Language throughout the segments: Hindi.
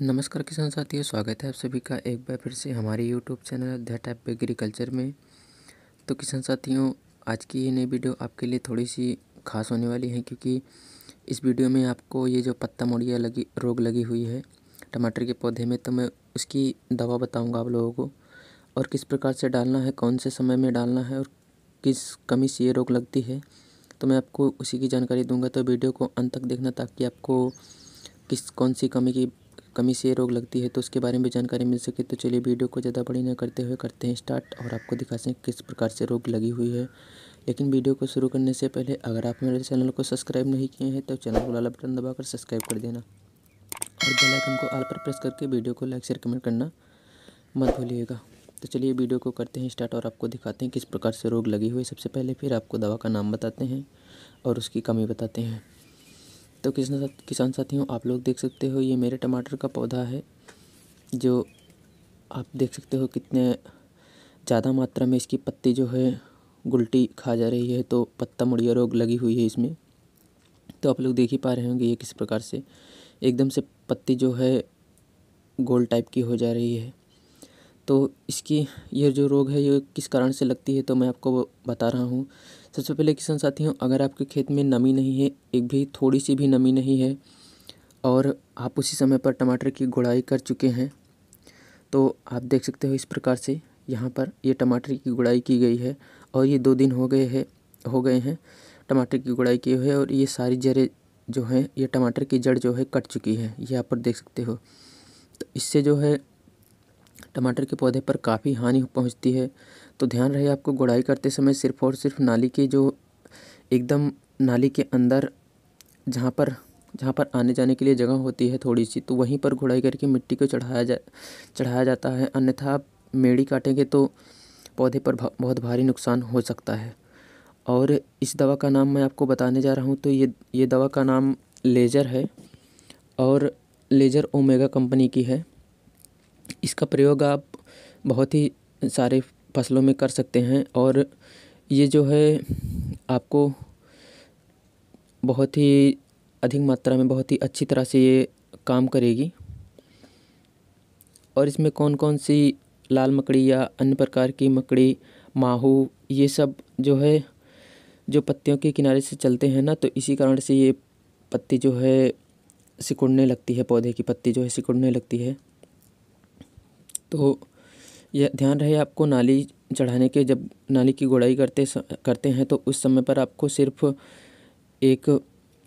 नमस्कार किसान साथियों स्वागत है आप सभी का एक बार फिर से हमारे YouTube channel Adhyay type agriculture में तो किसान साथियों आज की ये नई वीडियो आपके लिए थोड़ी सी खास होने वाली है क्योंकि इस वीडियो में आपको ये जो पत्ता मोड़िया लगी रोग लगी हुई है टमाटर के पौधे में तो मैं उसकी दवा बताऊँगा आप लोगों को और किस प्रकार से डालना है कौन से समय में डालना है और किस कमी से ये रोग लगती है तो मैं आपको उसी की जानकारी दूंगा तो वीडियो को अंत तक देखना ताकि आपको किस कौन सी कमी की कमी से रोग लगती है तो उसके बारे में जानकारी मिल सके तो चलिए वीडियो को ज़्यादा बड़ी ना करते हुए करते हैं स्टार्ट और आपको दिखाते हैं किस प्रकार से रोग लगी हुई है लेकिन वीडियो को शुरू करने से पहले अगर आप मेरे चैनल को सब्सक्राइब नहीं किए हैं तो चैनल को लाला बटन दबाकर सब्सक्राइब कर देना और बेल आइकन को आल पर प्रेस करके वीडियो को लाइक शेयर कमेंट करना मत भूलिएगा तो चलिए वीडियो को करते हैं स्टार्ट और आपको दिखाते हैं किस प्रकार से रोग लगी हुई सबसे पहले फिर आपको दवा का नाम बताते हैं और उसकी कमी बताते हैं तो किसान साथ, किसान साथियों आप लोग देख सकते हो ये मेरे टमाटर का पौधा है जो आप देख सकते हो कितने ज़्यादा मात्रा में इसकी पत्ती जो है गुलटी खा जा रही है तो पत्ता मुड़िया रोग लगी हुई है इसमें तो आप लोग देख ही पा रहे होंगे ये किस प्रकार से एकदम से पत्ती जो है गोल टाइप की हो जा रही है तो इसकी यह जो रोग है ये किस कारण से लगती है तो मैं आपको बता रहा हूँ सबसे पहले किसान साथियों अगर आपके खेत में नमी नहीं है एक भी थोड़ी सी भी नमी नहीं है और आप उसी समय पर टमाटर की गुड़ाई कर चुके हैं तो आप देख सकते हो इस प्रकार से यहाँ पर ये टमाटर की गुड़ाई की गई है और ये दो दिन हो गए है हो गए हैं टमाटर की गुड़ाई की है और ये सारी जड़ें जो हैं ये टमाटर की जड़ जो है कट चुकी है ये आप पर देख सकते हो तो इससे जो है टमाटर के पौधे पर काफ़ी हानि पहुंचती है तो ध्यान रहे आपको गुड़ाई करते समय सिर्फ और सिर्फ नाली के जो एकदम नाली के अंदर जहाँ पर जहाँ पर आने जाने के लिए जगह होती है थोड़ी सी तो वहीं पर घुड़ाई करके मिट्टी को चढ़ाया जा चढ़ाया जाता है अन्यथा आप मेड़ी काटेंगे तो पौधे पर भा, बहुत भारी नुकसान हो सकता है और इस दवा का नाम मैं आपको बताने जा रहा हूँ तो ये ये दवा का नाम लेज़र है और लेज़र ओमेगा कंपनी की है इसका प्रयोग आप बहुत ही सारे फसलों में कर सकते हैं और ये जो है आपको बहुत ही अधिक मात्रा में बहुत ही अच्छी तरह से ये काम करेगी और इसमें कौन कौन सी लाल मकड़ी या अन्य प्रकार की मकड़ी माहू ये सब जो है जो पत्तियों के किनारे से चलते हैं ना तो इसी कारण से ये पत्ती जो है सिकुड़ने लगती है पौधे की पत्ती जो है सिकुड़ने लगती है तो यह ध्यान रहे आपको नाली चढ़ाने के जब नाली की गोड़ाई करते करते हैं तो उस समय पर आपको सिर्फ एक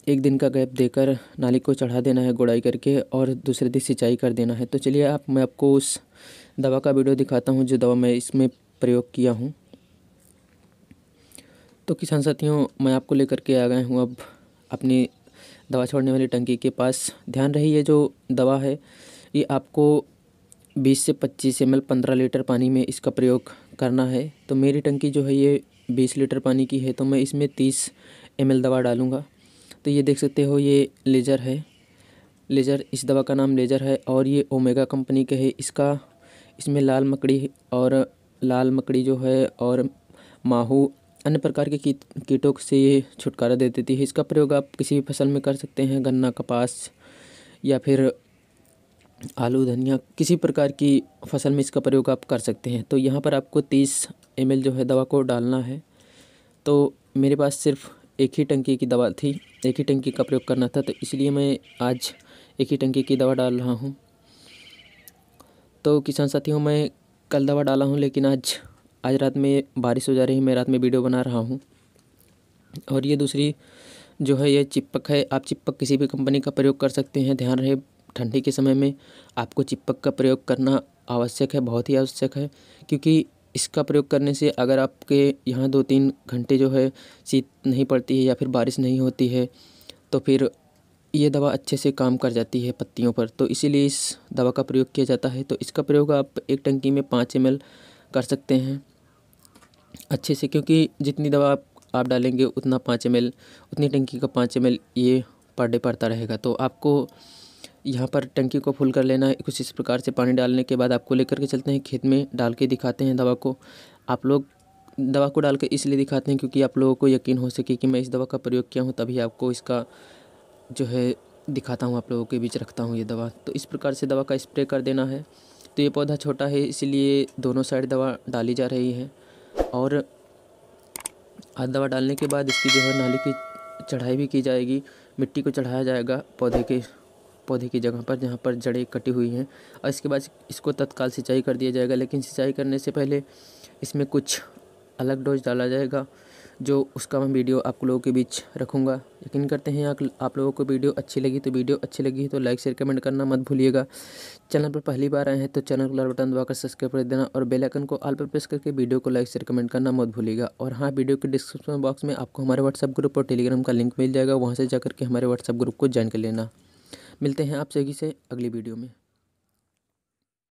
एक दिन का गैप देकर नाली को चढ़ा देना है गोड़ाई करके और दूसरे दिन सिंचाई कर देना है तो चलिए आप मैं आपको उस दवा का वीडियो दिखाता हूँ जो दवा मैं इसमें प्रयोग किया हूँ तो किसान साथियों मैं आपको लेकर के आ गए हूँ अब अपनी दवा छोड़ने वाली टंकी के पास ध्यान रही ये जो दवा है ये आपको बीस से पच्चीस एम एल पंद्रह लीटर पानी में इसका प्रयोग करना है तो मेरी टंकी जो है ये बीस लीटर पानी की है तो मैं इसमें तीस एम एल दवा डालूँगा तो ये देख सकते हो ये लेज़र है लेज़र इस दवा का नाम लेज़र है और ये ओमेगा कंपनी का है इसका इसमें लाल मकड़ी और लाल मकड़ी जो है और माहू अन्य प्रकार के की कीटों से ये छुटकारा दे देती है इसका प्रयोग आप किसी भी फसल में कर सकते हैं गन्ना कपास या फिर आलू धनिया किसी प्रकार की फसल में इसका प्रयोग आप कर सकते हैं तो यहाँ पर आपको तीस एम जो है दवा को डालना है तो मेरे पास सिर्फ एक ही टंकी की दवा थी एक ही टंकी का प्रयोग करना था तो इसलिए मैं आज एक ही टंकी की दवा डाल रहा हूँ तो किसान साथियों मैं कल दवा डाला हूँ लेकिन आज आज रात में बारिश हो जा रही है मैं रात में वीडियो बना रहा हूँ और ये दूसरी जो है ये चिपक है आप चिपक किसी भी कंपनी का प्रयोग कर सकते हैं ध्यान रहे ठंडी के समय में आपको चिपक का प्रयोग करना आवश्यक है बहुत ही आवश्यक है क्योंकि इसका प्रयोग करने से अगर आपके यहाँ दो तीन घंटे जो है शीत नहीं पड़ती है या फिर बारिश नहीं होती है तो फिर ये दवा अच्छे से काम कर जाती है पत्तियों पर तो इसीलिए इस दवा का प्रयोग किया जाता है तो इसका प्रयोग आप एक टंकी में पाँच एम कर सकते हैं अच्छे से क्योंकि जितनी दवा आप आप डालेंगे उतना पाँच एम उतनी टंकी का पाँच एम ये पर डे पड़ता रहेगा तो आपको यहाँ पर टंकी को फुल कर लेना है कुछ इस प्रकार से पानी डालने के बाद आपको लेकर के चलते हैं खेत में डाल के दिखाते हैं दवा को आप लोग दवा को डाल के इसलिए दिखाते हैं क्योंकि आप लोगों को यकीन हो सके कि मैं इस दवा का प्रयोग किया हूँ तभी आपको इसका जो है दिखाता हूँ आप लोगों के बीच रखता हूँ ये दवा तो इस प्रकार से दवा का स्प्रे कर देना है तो ये पौधा छोटा है इसीलिए दोनों साइड दवा डाली जा रही है और आज दवा डालने के बाद इसकी जो है नाली की चढ़ाई भी की जाएगी मिट्टी को चढ़ाया जाएगा पौधे के पौधे की जगह पर जहाँ पर जड़ें कटी हुई हैं और इसके बाद इसको तत्काल सिंचाई कर दिया जाएगा लेकिन सिंचाई करने से पहले इसमें कुछ अलग डोज डाला जाएगा जो उसका मैं वीडियो आप लोगों के बीच रखूँगा यकीन करते हैं आप लोगों को वीडियो अच्छी लगी तो वीडियो अच्छी लगी तो लाइक शेयर कमेंट करना मत भूलिएगा चैनल पर पहली बार आए हैं तो चैनल को लाल बटन दबाकर सब्सक्राइब कर देना और बेल आइकन को आल पर प्रेस करके वीडियो को लाइक शेयर कमेंट करना मत भूलिएगा और हाँ वीडियो के डिस्क्रिप्शन बॉक्स में आपको हमारे व्हाट्सअप ग्रुप और टेलीग्राम का लिंक मिल जाएगा वहाँ से जाकर के हमारे व्हाट्सअप ग्रुप को ज्वाइन कर लेना मिलते हैं आप सभी से अगली वीडियो में